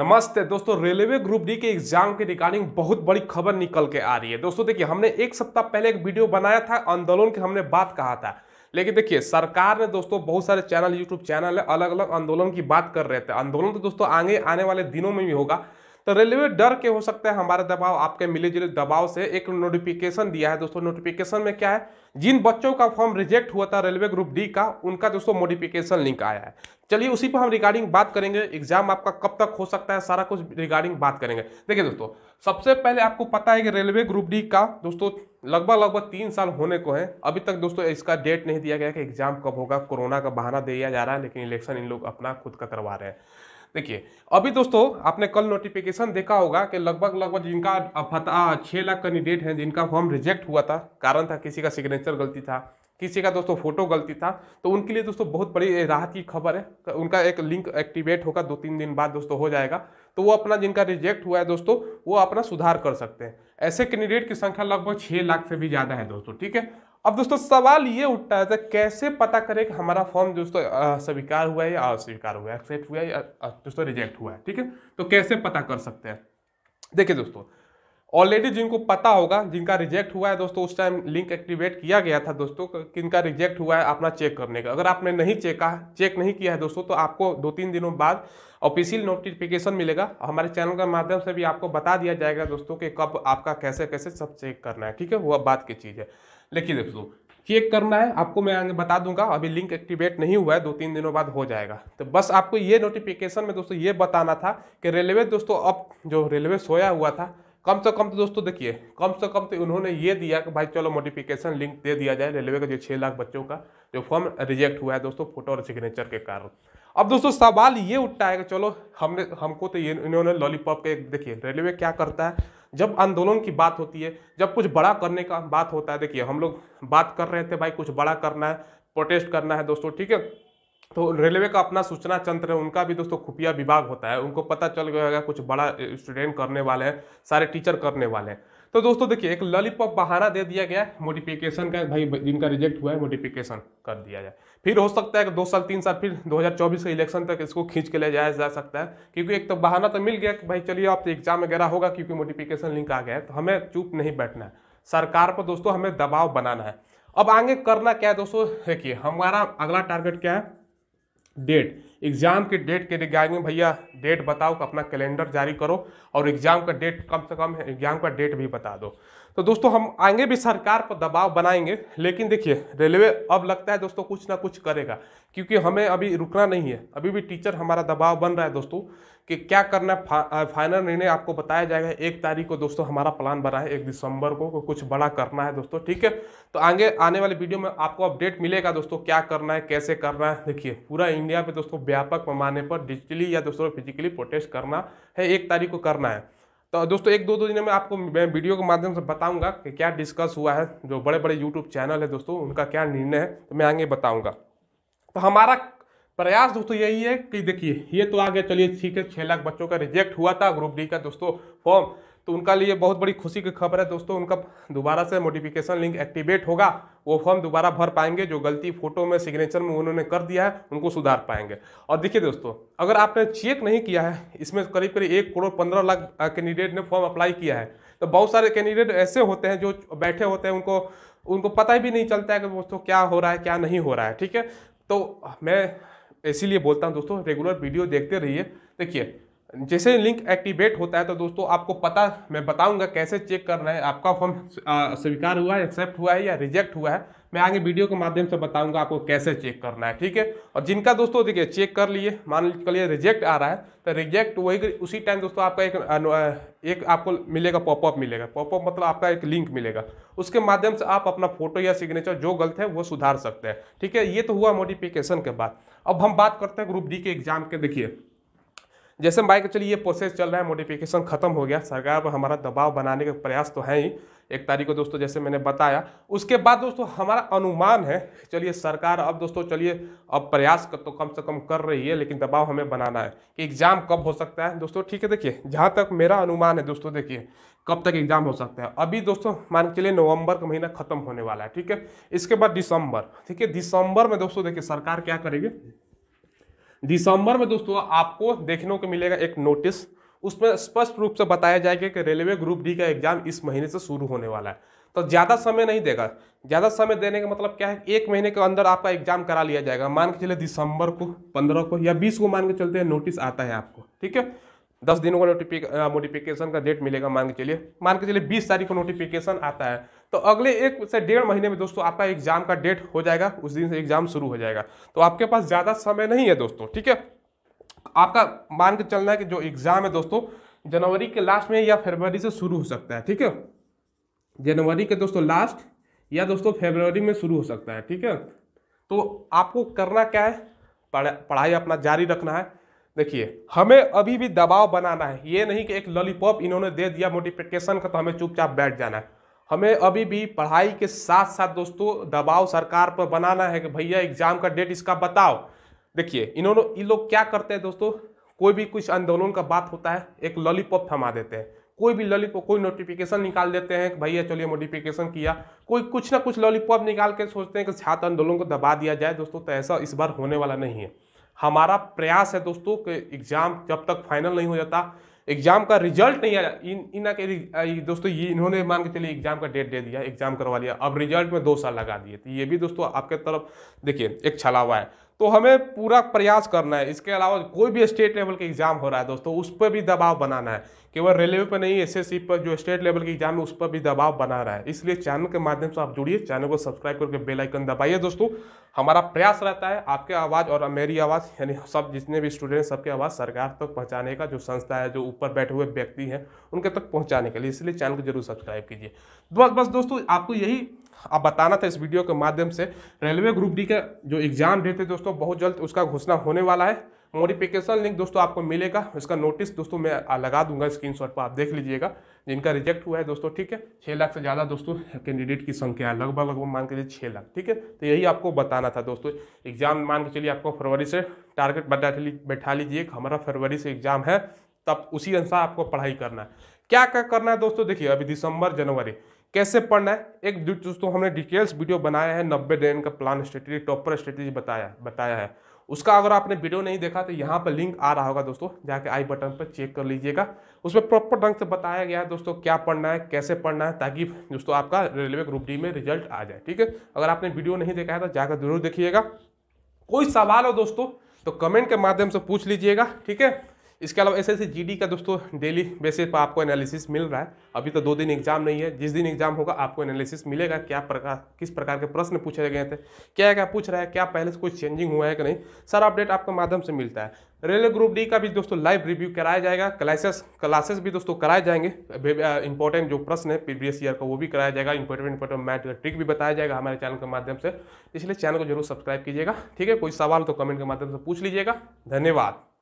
नमस्ते दोस्तों railway group D के एग्जाम के रिगार्डिंग बहुत बड़ी खबर निकल के आ रही है दोस्तों देखिए हमने एक सप्ताह पहले एक वीडियो बनाया था आंदोलन की हमने बात कहा था लेकिन देखिए सरकार ने दोस्तों बहुत सारे चैनल यूट्यूब चैनल है अलग अलग आंदोलन की बात कर रहे थे आंदोलन तो दोस्तों आगे आने वाले दिनों में भी होगा तो रेलवे डर के हो सकता है हमारे दबाव आपके मिले जुले दबाव से एक नोटिफिकेशन दिया है दोस्तों नोटिफिकेशन में क्या है जिन बच्चों का फॉर्म रिजेक्ट हुआ था रेलवे ग्रुप डी का उनका दोस्तों मोडिफिकेशन लिंक आया है चलिए उसी पर हम रिगार्डिंग बात करेंगे एग्जाम आपका कब तक हो सकता है सारा कुछ रिगार्डिंग बात करेंगे देखिए दोस्तों सबसे पहले आपको पता है कि रेलवे ग्रुप डी का दोस्तों लगभग लगभग तीन साल होने को है अभी तक दोस्तों इसका डेट नहीं दिया गया कि एग्जाम कब होगा कोरोना का बहाना दिया जा रहा है लेकिन इलेक्शन इन लोग अपना खुद का करवा रहे हैं देखिए अभी दोस्तों आपने कल नोटिफिकेशन देखा होगा कि लगभग लगभग जिनका भत्ता छः लाख कैंडिडेट हैं जिनका फॉर्म रिजेक्ट हुआ था कारण था किसी का सिग्नेचर गलती था किसी का दोस्तों फोटो गलती था तो उनके लिए दोस्तों बहुत बड़ी राहत की खबर है तो उनका एक लिंक एक्टिवेट होगा दो तीन दिन बाद दोस्तों हो जाएगा तो वो अपना जिनका रिजेक्ट हुआ है दोस्तों वो अपना सुधार कर सकते हैं ऐसे कैंडिडेट की संख्या लगभग छः लाख से भी ज़्यादा है दोस्तों ठीक है अब दोस्तों सवाल ये उठता है तो कैसे पता करें कि हमारा फॉर्म दोस्तों स्वीकार हुआ है या अस्वीकार हुआ है एक्सेप्ट हुआ है या दोस्तों रिजेक्ट हुआ है ठीक है तो कैसे पता कर सकते हैं देखिए दोस्तों ऑलरेडी जिनको पता होगा जिनका रिजेक्ट हुआ है दोस्तों उस टाइम लिंक एक्टिवेट किया गया था दोस्तों किनका रिजेक्ट हुआ है अपना चेक करने का अगर आपने नहीं चेका चेक नहीं किया है दोस्तों तो आपको दो तीन दिनों बाद ऑफिशियल नोटिफिकेशन मिलेगा हमारे चैनल के माध्यम से भी आपको बता दिया जाएगा दोस्तों कि कब आपका कैसे कैसे सब चेक करना है ठीक है वह बात की चीज़ है लेकिन दोस्तों चेक करना है आपको मैं आगे बता दूंगा अभी लिंक एक्टिवेट नहीं हुआ है दो तीन दिनों बाद हो जाएगा तो बस आपको ये नोटिफिकेशन में दोस्तों ये बताना था कि रेलवे दोस्तों अब जो रेलवे सोया हुआ था कम से कम तो दोस्तों देखिए कम से कम तो उन्होंने ये दिया कि भाई चलो नोटिफिकेशन लिंक दे दिया जाए रेलवे का जो छः लाख बच्चों का जो फॉर्म रिजेक्ट हुआ है दोस्तों फोटो और सिग्नेचर के कारण अब दोस्तों सवाल ये उठता है कि चलो हमने हमको तो ये इन्होंने लॉलीपॉप के देखिए रेलवे क्या करता है जब आंदोलन की बात होती है जब कुछ बड़ा करने का बात होता है देखिए हम लोग बात कर रहे थे भाई कुछ बड़ा करना है प्रोटेस्ट करना है दोस्तों ठीक है तो रेलवे का अपना सूचना तंत्र है उनका भी दोस्तों खुफिया विभाग होता है उनको पता चल गया होगा कुछ बड़ा स्टूडेंट करने वाले हैं सारे टीचर करने वाले हैं तो दोस्तों देखिए एक ललीपॉप बहाना दे दिया गया है मोडिफिकेशन का भाई जिनका रिजेक्ट हुआ है मोडिफिकेशन कर दिया जाए फिर हो सकता है कि दो साल तीन साल फिर 2024 के इलेक्शन तक इसको खींच के ले जाया जा सकता है क्योंकि एक तो बहाना तो मिल गया कि भाई चलिए आप तो एग्जाम वगैरह होगा क्योंकि मोडिफिकेशन लिंक आ गया है तो हमें चुप नहीं बैठना है सरकार पर दोस्तों हमें दबाव बनाना है अब आगे करना क्या है दोस्तों देखिए हमारा अगला टारगेट क्या है डेट एग्ज़ाम के डेट के रिगार्डिंग में भैया डेट बताओ अपना कैलेंडर जारी करो और एग्ज़ाम का डेट कम से कम एग्ज़ाम का डेट भी बता दो तो दोस्तों हम आगे भी सरकार पर दबाव बनाएंगे लेकिन देखिए रेलवे अब लगता है दोस्तों कुछ ना कुछ करेगा क्योंकि हमें अभी रुकना नहीं है अभी भी टीचर हमारा दबाव बन रहा है दोस्तों कि क्या करना फा, फाइनल निर्णय आपको बताया जाएगा एक तारीख को दोस्तों हमारा प्लान बना है एक दिसंबर को कुछ बड़ा करना है दोस्तों ठीक है तो आगे आने वाले वीडियो में आपको अपडेट मिलेगा दोस्तों क्या करना है कैसे करना है देखिए पूरा इंडिया में दोस्तों व्यापक पैमाने पर डिजिटली या दोस्तों फिजिकली प्रोटेस्ट करना है एक तारीख को करना है तो दोस्तों एक दो दो दिनों में आपको मैं वीडियो के माध्यम से बताऊंगा कि क्या डिस्कस हुआ है जो बड़े बड़े यूट्यूब चैनल है दोस्तों उनका क्या निर्णय है तो मैं आगे बताऊंगा तो हमारा प्रयास दोस्तों यही है कि देखिए ये तो आगे चलिए ठीक है छः लाख बच्चों का रिजेक्ट हुआ था ग्रुप डी का दोस्तों फॉर्म तो उनका लिए बहुत बड़ी खुशी की खबर है दोस्तों उनका दोबारा से नोटिफिकेशन लिंक एक्टिवेट होगा वो फॉर्म दोबारा भर पाएंगे जो गलती फोटो में सिग्नेचर में उन्होंने कर दिया है उनको सुधार पाएंगे और देखिए दोस्तों अगर आपने चेक नहीं किया है इसमें करीब करीब एक करोड़ पंद्रह लाख कैंडिडेट ने फॉर्म अप्लाई किया है तो बहुत सारे कैंडिडेट ऐसे होते हैं जो बैठे होते हैं उनको उनको पता ही भी नहीं चलता है कि दोस्तों क्या हो रहा है क्या नहीं हो रहा है ठीक है तो मैं इसीलिए बोलता हूँ दोस्तों रेगुलर वीडियो देखते रहिए देखिए जैसे लिंक एक्टिवेट होता है तो दोस्तों आपको पता मैं बताऊंगा कैसे चेक करना है आपका फॉर्म स्वीकार हुआ है एक्सेप्ट हुआ है या रिजेक्ट हुआ है मैं आगे वीडियो के माध्यम से बताऊंगा आपको कैसे चेक करना है ठीक है और जिनका दोस्तों देखिए चेक कर लिए मान लीजिए रिजेक्ट आ रहा है तो रिजेक्ट वही उसी टाइम दोस्तों आपका एक एक आपको मिलेगा पॉपअप मिलेगा पॉपअप मतलब आपका एक लिंक मिलेगा उसके माध्यम से आप अपना फोटो या सिग्नेचर जो गलत है वो सुधार सकते हैं ठीक है ये तो हुआ मोडिफिकेशन के बाद अब हम बात करते हैं ग्रुप डी के एग्जाम के देखिए जैसे बाइक चलिए ये प्रोसेस चल रहा है मोडिफिकेशन खत्म हो गया सरकार पर हमारा दबाव बनाने का प्रयास तो है ही एक तारीख को दोस्तों जैसे मैंने बताया उसके बाद दोस्तों हमारा अनुमान है चलिए सरकार अब दोस्तों चलिए अब प्रयास तो कम से कम कर रही है लेकिन दबाव हमें बनाना है कि एग्ज़ाम कब हो सकता है दोस्तों ठीक है देखिए जहाँ तक मेरा अनुमान है दोस्तों देखिए कब तक एग्ज़ाम हो सकता है अभी दोस्तों मान के लिए नवंबर का महीना ख़त्म होने वाला है ठीक है इसके बाद दिसंबर ठीक है दिसंबर में दोस्तों देखिए सरकार क्या करेगी दिसंबर में दोस्तों आपको देखने को मिलेगा एक नोटिस उसमें स्पष्ट रूप से बताया जाएगा कि रेलवे ग्रुप डी का एग्जाम इस महीने से शुरू होने वाला है तो ज़्यादा समय नहीं देगा ज़्यादा समय देने का मतलब क्या है एक महीने के अंदर आपका एग्जाम करा लिया जाएगा मान के चले दिसंबर को पंद्रह को या बीस को मान के चलते हैं नोटिस आता है आपको ठीक है दस दिनों का नोटिफिक नोटिफिकेशन का डेट मिलेगा मान के चलिए मान के चलिए बीस तारीख को नोटिफिकेशन आता है तो अगले एक से डेढ़ महीने में दोस्तों आपका एग्जाम का डेट हो जाएगा उस दिन से एग्जाम शुरू हो जाएगा तो आपके पास ज़्यादा समय नहीं है दोस्तों ठीक है आपका मान के चलना है कि जो एग्ज़ाम है दोस्तों जनवरी के लास्ट में या फरवरी से शुरू हो सकता है ठीक है जनवरी के दोस्तों लास्ट या दोस्तों फेबरवरी में शुरू हो सकता है ठीक है तो आपको करना क्या है पढ़ाई अपना जारी रखना है देखिए हमें अभी भी दबाव बनाना है ये नहीं कि एक लॉलीपॉप इन्होंने दे दिया मोटिफिकेशन का तो हमें चुपचाप बैठ जाना है हमें अभी भी पढ़ाई के साथ साथ दोस्तों दबाव सरकार पर बनाना है कि भैया एग्जाम का डेट इसका बताओ देखिए इन्होंने इन लोग क्या करते हैं दोस्तों कोई भी कुछ आंदोलन का बात होता है एक लॉलीपॉप थमा देते हैं कोई भी लॉलीपॉप कोई नोटिफिकेशन निकाल देते हैं कि भैया चलिए मोटिफिकेशन किया कोई कुछ ना कुछ लॉलीपॉप निकाल के सोचते हैं कि छात्र आंदोलन को दबा दिया जाए दोस्तों तो ऐसा इस बार होने वाला नहीं है हमारा प्रयास है दोस्तों कि एग्जाम जब तक फाइनल नहीं हो जाता एग्जाम का रिजल्ट नहीं आया इन इना के दोस्तों ये इन्होंने मान के चलिए एग्जाम का डेट दे दिया एग्जाम करवा लिया अब रिजल्ट में दो साल लगा दिए तो ये भी दोस्तों आपके तरफ देखिए एक छलावा है तो हमें पूरा प्रयास करना है इसके अलावा कोई भी स्टेट लेवल के एग्ज़ाम हो रहा है दोस्तों उस पर भी दबाव बनाना है केवल रेलवे पर नहीं एसएससी पर जो स्टेट लेवल के एग्जाम है उस पर भी दबाव बना रहा है इसलिए चैनल के माध्यम से आप जुड़िए चैनल को सब्सक्राइब करके बेल आइकन दबाइए दोस्तों हमारा प्रयास रहता है आपके आवाज़ और मेरी आवाज़ यानी सब जितने भी स्टूडेंट सबके आवाज़ सरकार तक पहुँचाने का जो संस्था है जो ऊपर बैठे हुए व्यक्ति हैं उनके तक पहुँचाने के लिए इसलिए चैनल को जरूर सब्सक्राइब कीजिए बस बस दोस्तों आपको यही आप बताना था इस वीडियो के माध्यम से रेलवे ग्रुप डी का जो एग्ज़ाम डेट है दोस्तों बहुत जल्द उसका घोषणा होने वाला है मोडिफिकेशन लिंक दोस्तों आपको मिलेगा इसका नोटिस दोस्तों मैं लगा दूंगा स्क्रीन शॉट पर आप देख लीजिएगा जिनका रिजेक्ट हुआ है दोस्तों ठीक है छः लाख से ज़्यादा दोस्तों कैंडिडेट की संख्या है लगभग लगभग मान के लिए छः लाख ठीक है तो यही आपको बताना था दोस्तों एग्जाम मान के चलिए आपको फरवरी से टारगेट बैठा लीजिए हमारा फरवरी से एग्जाम है तब उसी अनुसार आपको पढ़ाई करना है क्या क्या करना है दोस्तों देखिए अभी दिसंबर जनवरी कैसे पढ़ना है एक दोस्तों हमने डिटेल्स वीडियो बनाया है नब्बे दिन का प्लान स्ट्रेटेजी टॉपर स्ट्रेटेजी बताया बताया है उसका अगर आपने वीडियो नहीं देखा तो यहाँ पर लिंक आ रहा होगा दोस्तों जाके आई बटन पर चेक कर लीजिएगा उसमें प्रॉपर ढंग से बताया गया है दोस्तों क्या पढ़ना है कैसे पढ़ना है ताकि दोस्तों आपका रेलवे ग्रुप डी में रिजल्ट आ जाए ठीक है अगर आपने वीडियो नहीं देखा है तो जाकर जरूर देखिएगा कोई सवाल हो दोस्तों तो कमेंट के माध्यम से पूछ लीजिएगा ठीक है इसके अलावा एस एस का दोस्तों डेली बेसिस पर आपको एनालिसिस मिल रहा है अभी तो दो दिन एग्जाम नहीं है जिस दिन एग्जाम होगा आपको एनालिसिस मिलेगा क्या प्रकार किस प्रकार के प्रश्न पूछे गए थे क्या क्या पूछ रहा है क्या पहले से कुछ चेंजिंग हुआ है कि नहीं सारा अपडेट आपके माध्यम से मिलता है रेलवे ग्रुप डी का भी दोस्तों लाइव रिव्यू कराया जाएगा क्लासेस क्लासेस भी दोस्तों कराए जाएंगे इंपॉर्टेंट जो प्रश्न है प्रीवियस ईयर का वो भी कराया जाएगा इंपॉर्टेंट इंपॉर्टेंट मैथ का ट्रिक भी बताया जाएगा हमारे चैनल के माध्यम से इसलिए चैनल को जरूर सब्सक्राइब कीजिएगा ठीक है कोई सवाल तो कमेंट के माध्यम से पूछ लीजिएगा धन्यवाद